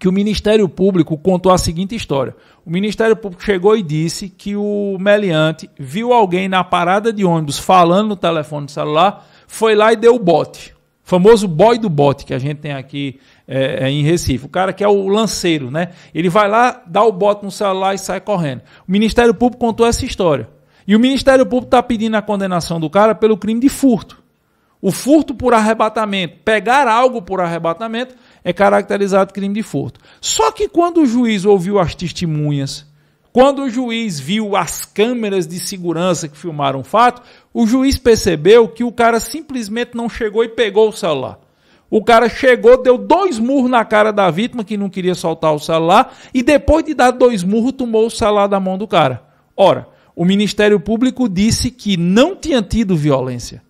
que o Ministério Público contou a seguinte história. O Ministério Público chegou e disse que o meliante viu alguém na parada de ônibus falando no telefone do celular, foi lá e deu o bote. O famoso boy do bote que a gente tem aqui é, é, em Recife. O cara que é o lanceiro, né? Ele vai lá, dá o bote no celular e sai correndo. O Ministério Público contou essa história. E o Ministério Público está pedindo a condenação do cara pelo crime de furto. O furto por arrebatamento, pegar algo por arrebatamento, é caracterizado crime de furto. Só que quando o juiz ouviu as testemunhas, quando o juiz viu as câmeras de segurança que filmaram o fato, o juiz percebeu que o cara simplesmente não chegou e pegou o celular. O cara chegou, deu dois murros na cara da vítima que não queria soltar o celular e depois de dar dois murros tomou o celular da mão do cara. Ora, o Ministério Público disse que não tinha tido violência.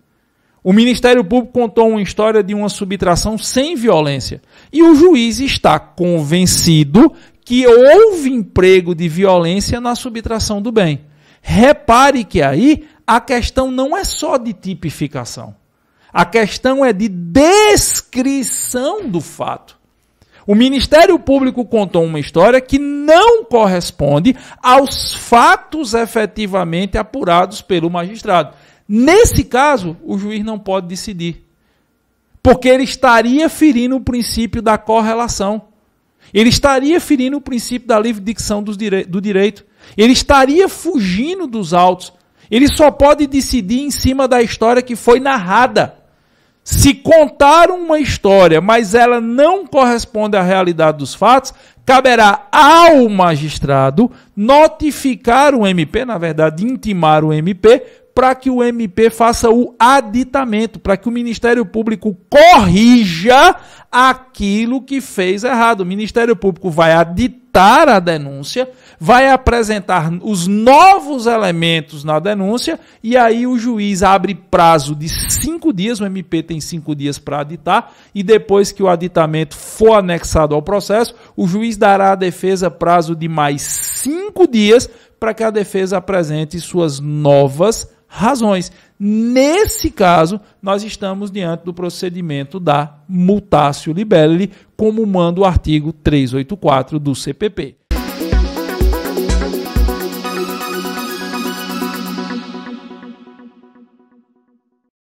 O Ministério Público contou uma história de uma subtração sem violência. E o juiz está convencido que houve emprego de violência na subtração do bem. Repare que aí a questão não é só de tipificação. A questão é de descrição do fato. O Ministério Público contou uma história que não corresponde aos fatos efetivamente apurados pelo magistrado. Nesse caso, o juiz não pode decidir. Porque ele estaria ferindo o princípio da correlação. Ele estaria ferindo o princípio da livre dicção do direito. Ele estaria fugindo dos autos. Ele só pode decidir em cima da história que foi narrada. Se contar uma história, mas ela não corresponde à realidade dos fatos, caberá ao magistrado notificar o MP, na verdade, intimar o MP, para que o MP faça o aditamento, para que o Ministério Público corrija aquilo que fez errado. O Ministério Público vai aditar a denúncia, vai apresentar os novos elementos na denúncia e aí o juiz abre prazo de cinco dias. O MP tem cinco dias para aditar e depois que o aditamento for anexado ao processo, o juiz dará à defesa prazo de mais cinco dias para que a defesa apresente suas novas razões. Nesse caso, nós estamos diante do procedimento da mutácio libelli, como manda o artigo 384 do CPP.